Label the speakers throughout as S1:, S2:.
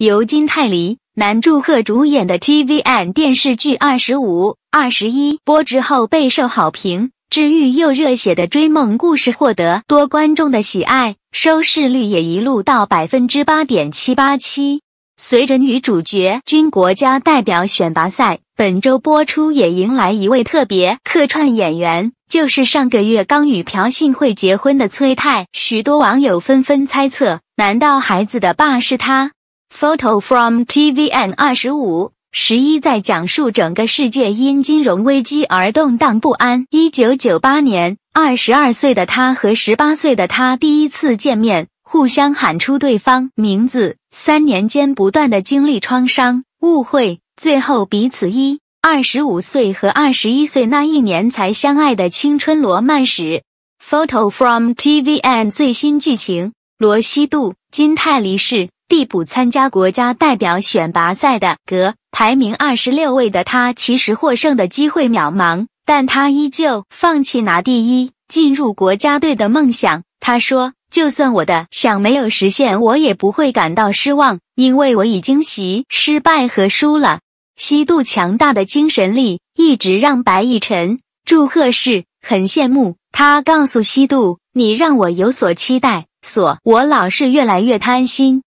S1: 由金泰梨、南柱赫主演的 tvN 电视剧《二十五二十一》播之后备受好评，治愈又热血的追梦故事获得多观众的喜爱，收视率也一路到百分之八点七八七。随着女主角军国家代表选拔赛本周播出，也迎来一位特别客串演员，就是上个月刚与朴信惠结婚的崔泰。许多网友纷纷猜测：难道孩子的爸是他？Photo from TVN。二十五十一在讲述整个世界因金融危机而动荡不安。一九九八年，二十二岁的他和十八岁的他第一次见面，互相喊出对方名字。三年间不断的经历创伤、误会，最后彼此一二十五岁和二十一岁那一年才相爱的青春罗曼史。Photo from TVN。最新剧情：罗西度、金泰离世。递补参加国家代表选拔赛的格排名二十六位的他，其实获胜的机会渺茫，但他依旧放弃拿第一、进入国家队的梦想。他说：“就算我的想没有实现，我也不会感到失望，因为我已经习失败和输了。”西渡强大的精神力一直让白亦晨祝贺是很羡慕。他告诉西渡：“你让我有所期待，所我老是越来越贪心。”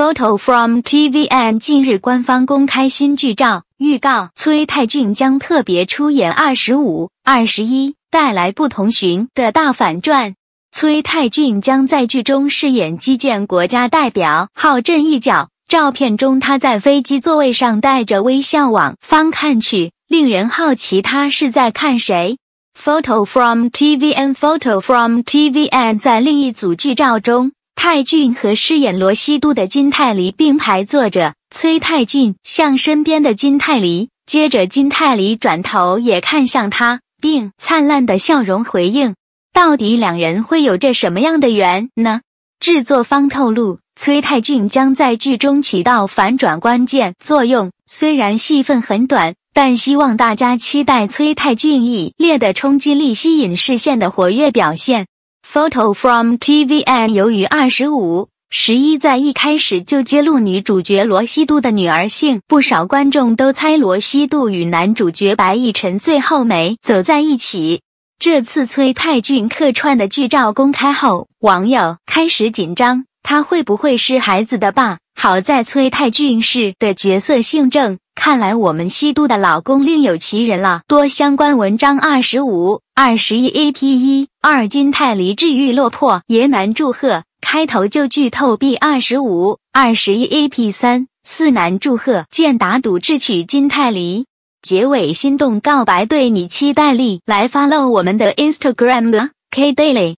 S1: Photo from TVN 近日官方公开新剧照预告，崔泰俊将特别出演《二十五二十一》，带来不同寻的大反转。崔泰俊将在剧中饰演基建国家代表浩振一角。照片中他在飞机座位上带着微笑往方看去，令人好奇他是在看谁。Photo from TVN。Photo from TVN 在另一组剧照中。泰俊和饰演罗西都的金泰梨并排坐着，崔泰俊向身边的金泰梨，接着金泰梨转头也看向他，并灿烂的笑容回应。到底两人会有着什么样的缘呢？制作方透露，崔泰俊将在剧中起到反转关键作用。虽然戏份很短，但希望大家期待崔泰俊以烈的冲击力、吸引视线的活跃表现。Photo from TVN。由于二十五十一在一开始就揭露女主角罗西度的女儿姓，不少观众都猜罗西度与男主角白亦辰最后没走在一起。这次崔泰俊客串的剧照公开后，网友开始紧张，他会不会是孩子的爸？好在崔泰俊是的角色姓郑。看来我们西都的老公另有其人了。多相关文章二十五二十一 A P 一二金泰梨治愈落魄爷男祝贺，开头就剧透 B 二十五二十一 A P 三四男祝贺，见打赌智取金泰梨。结尾心动告白对你期待力来发漏我们的 Instagram 的 K Daily。